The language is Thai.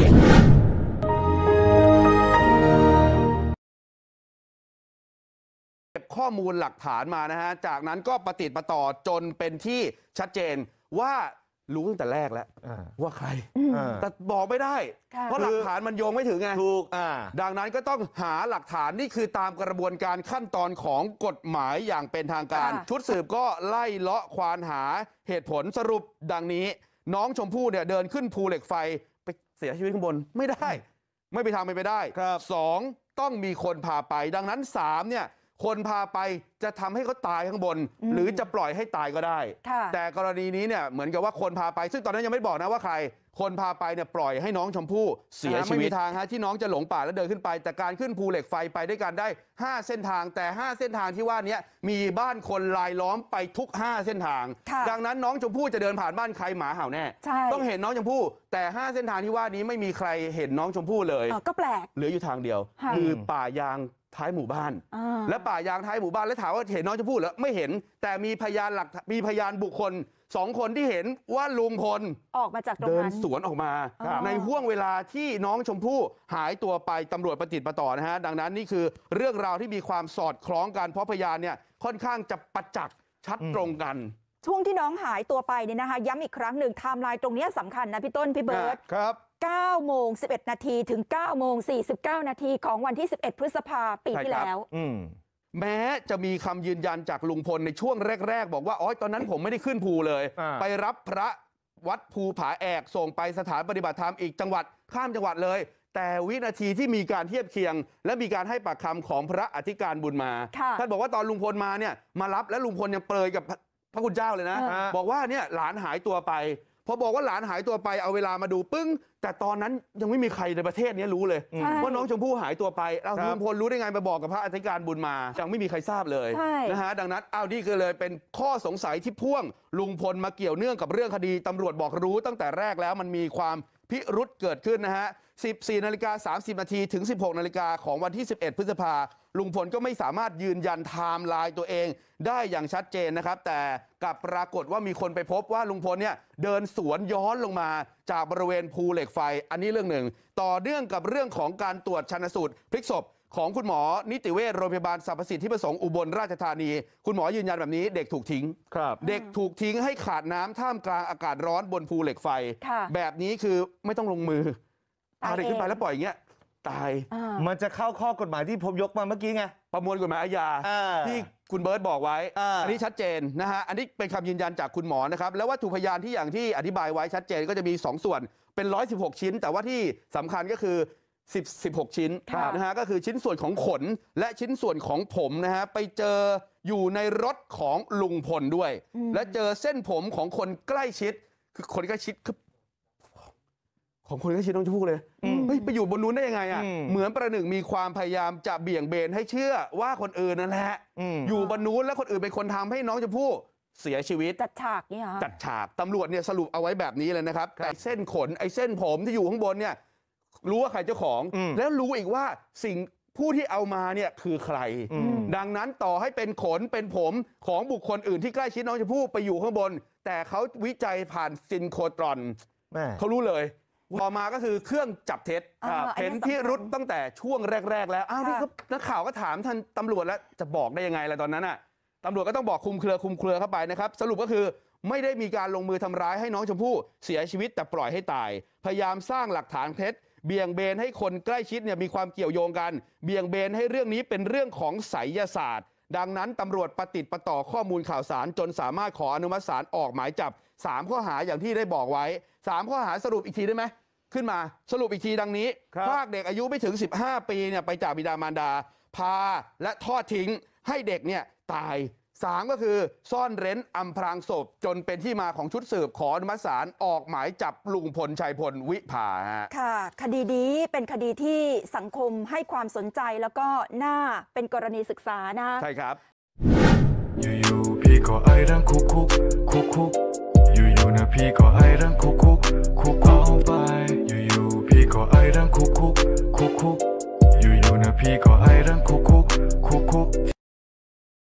เก็บข้อมูลหลักฐานมานะฮะ จากนั้นก็ประติดประต่อจนเป็นที่ชัดเจนว่ารู้ตั้งแต่แรกแล้วว่าใครแต่บอกไม่ได้ เพราะหลักฐานมันโยงไม่ถึงไงถูกดังนั้นก็ต้องหาหลักฐานนี่คือตามกระบวนการขั้นตอนของกฎหมายอย่างเป็นทางการชุดสืบก็ไล่เลาะควานหาเหตุผลสรุปดังนี้ น้องชมพู่เนี่ยเดินขึ้นภูเหล็กไฟเสียชีวิตข้างบน ไม่ได้ ไม่ไปทางเป็ไปได้สองต้องมีคนพาไปดังนั้นสามเนี่ยคนพาไปจะทำให้เขาตายข้างบน หรือจะปล่อยให้ตายก็ได้ แต่กรณีนี้เนี่ยเหมือนกับว่าคนพาไปซึ่งตอนนั้นยังไม่บอกนะว่าใคร คนพาไปเนี่ยปล่อยให้น้องชมพู่เสียชีวิตไมม่ีทางฮะที่น้องจะหลงป่าแล้วเดินขึ้นไป แต่การขึ้นภูเหล็กไฟไปด้วยกันได้ 5 เส้นทาง แต่ 5 เส้นทางที่ว่านี้มีบ้านคนลายล้อมไปทุก 5 เส้นทาง ดังนั้นน้องชมพู่จะเดินผ่านบ้านใครหมาเห่าแน่ต้องเห็นน้องชมพู่แต่ 5 เส้นทางที่ว่านี้ไม่มีใครเห็นน้องชมพู่เลยก็แปลกเหลืออยู่ทางเดียว คือป่ายางท้ายหมู่บ้านและป่ายางท้ายหมู่บ้านแล้วถามว่าเห็นน้องชมพู่หรอไม่เห็นแต่มีพยานหลักมีพยานบุคคลสองคนที่เห็นว่าลุงพล ออกมาจากเดินสวนออกมา ในห่วงเวลาที่น้องชมพู่หายตัวไปตำรวจประติตประต่อนะฮะดังนั้นนี่คือเรื่องราวที่มีความสอดคล้องกัน เพราะพยานเนี่ยค่อนข้างจะประจักษ์ชัดตรงกัน ช่วงที่น้องหายตัวไปเนี่ยนะคะย้ำอีกครั้งหนึ่งไทม์ไลน์ตรงนี้สำคัญนะพี่ต้นพี่เบิร์ตครับ9โมง11 นาทีถึง9โมง49 นาทีของวันที่ 11 พฤษภาปีที่แล้วแม้จะมีคำยืนยันจากลุงพลในช่วงแรก ๆ บอกว่าอ๋อตอนนั้นผมไม่ได้ขึ้นภูเลย ไปรับพระวัดภูผาแอกส่งไปสถานปฏิบัติธรรมอีกจังหวัดข้ามจังหวัดเลย แต่วินาทีที่มีการเทียบเคียง และมีการให้ปากคำของพระอธิการบุญมาท่านบอกว่าตอนลุงพลมาเนี่ย มารับและลุงพลยังเปรยกับพระคุณเจ้าเลยนะ บอกว่าเนี่ยหลานหายตัวไปพอบอกว่าหลานหายตัวไปเอาเวลามาดูปึ้ง แต่ตอนนั้นยังไม่มีใครในประเทศนี้รู้เลยว่าน้องชมพู่หายตัวไปเอาลุงพลรู้ได้ไงมาบอกกับพระอธิการบุญมายังไม่มีใครทราบเลยนะฮะดังนั้นอ้าวีก็เลยเป็นข้อสงสัยที่พ่วง ลุงพลมาเกี่ยวเนื่องกับเรื่องคดีตำรวจบอกรู้ตั้งแต่แรกแล้วมันมีความพิรุษเกิดขึ้นนะฮะ 14 นาฬิกา 30นาที ถึง 16นาฬิกาของวันที่ 11 พฤษภา ลุงพลก็ไม่สามารถยืนยันไทม์ไลน์ตัวเองได้อย่างชัดเจนนะครับ แต่กลับปรากฏว่ามีคนไปพบว่าลุงพลเนี่ยเดินสวนย้อนลงมา จากบริเวณภูเหล็กไฟ อันนี้เรื่องหนึ่ง ต่อเนื่องกับเรื่องของการตรวจชันสูตรพลิกศพของคุณหมอนิติเวชโรงพยาบาลสรรพสิทธิประสงค์อุบลราชธานี คุณหมอยืนยันแบบนี้เด็กถูกทิ้งเด็กถูกทิ้งให้ขาดน้ำท่ามกลางอากาศร้อนบนภูเหล็กไฟ แบบนี้คือไม่ต้องลงมืออาเด็กขึ้นไปแล้วปล่อยอย่างเงี้ยตายมันจะเข้าข้อกฎหมายที่ผมยกมาเมื่อกี้ไง ประมวลกฎหมายอาญาที่คุณเบิร์ตบอกไว้ อันนี้ชัดเจนนะฮะอันนี้เป็นคำยืนยันจากคุณหมอนะครับ แล้ววัตถุพยานที่อย่างที่อธิบายไว้ชัดเจนก็จะมี2ส่วนเป็น116ชิ้น แต่ว่าที่สำคัญก็คือ16 ชิ้นนะฮะก็คือชิ้นส่วนของขนและชิ้นส่วนของผมนะฮะไปเจออยู่ในรถของลุงพลด้วย และเจอเส้นผมของคนใกล้ชิด คือคนใกล้ชิดคือของคนใกล้ชิดน้องชมพู่เลยไปอยู่บนนู้นได้ยังไง อ่ะเหมือนประหนึ่งมีความพยายามจะเบี่ยงเบนให้เชื่อว่าคนอื่นนั่นแหละอยู่บนนู้นแล้วคนอื่นเป็นคนทำให้น้องชมพู่เสียชีวิต จัดฉากเนี่ยจัดฉากตำรวจเนี่ยสรุปเอาไว้แบบนี้เลยนะครับ แต่เส้นขนไอ้เส้นผมที่อยู่ข้างบนเนี่ยรู้ว่าใครเจ้าของแล้วรู้อีกว่าสิ่งผู้ที่เอามาเนี่ยคือใคร ดังนั้นต่อให้เป็นขนเป็นผมของบุคคลอื่นที่ใกล้ชิดน้องชมพู่ไปอยู่ข้างบน แต่เขาวิจัยผ่านซินโคตรอนเขารู้เลยต่อมาก็คือเครื่องจับเท็จเห็นที่รุดตั้งแต่ช่วงแรก ๆ แล้วอ้าวนี่นักข่าวก็ถามท่านตำรวจแล้วจะบอกได้ยังไงล่ะตอนนั้นอ่ะตำรวจก็ต้องบอกคุมเครือคุมเครือเข้าไปนะครับ สรุปก็คือไม่ได้มีการลงมือทำร้ายให้น้องชมพู่ เสียชีวิต แต่ปล่อยให้ตาย พยายามสร้างหลักฐานเท็จเบี่ยงเบนให้คนใกล้ชิดเนี่ยมีความเกี่ยวโยงกัน เบี่ยงเบนให้เรื่องนี้เป็นเรื่องของไสยศาสตร์ ดังนั้นตำรวจประติดประต่อข้อมูลข่าวสารจนสามารถขออนุมัติศาลออกหมายจับ3ข้อหาอย่างที่ได้บอกไว้ 3 ข้อหาสรุปอีกทีได้ไหมขึ้นมาสรุปอีกทีดังนี้ภาคเด็กอายุไม่ถึง 15 ปีเนี่ยไปจากบิดามารดาพาและทอดทิ้ง ให้เด็กเนี่ยตายสามก็คือซ่อนเร้นอำพรางศพ จนเป็นที่มาของชุดสืบ ขออนุมัติศาลออกหมายจับลุงพลชัยพลวิภา ค่ะ คดีนี้เป็นคดีที่สังคมให้ความสนใจแล้วก็น่าเป็นกรณีศึกษานะ ใช่ครับ อยู่ๆพี่ก็ไอ้รังคุกคุกคุกคุกอยู่ๆนะพี่ก็ไอ้รังคุกคุก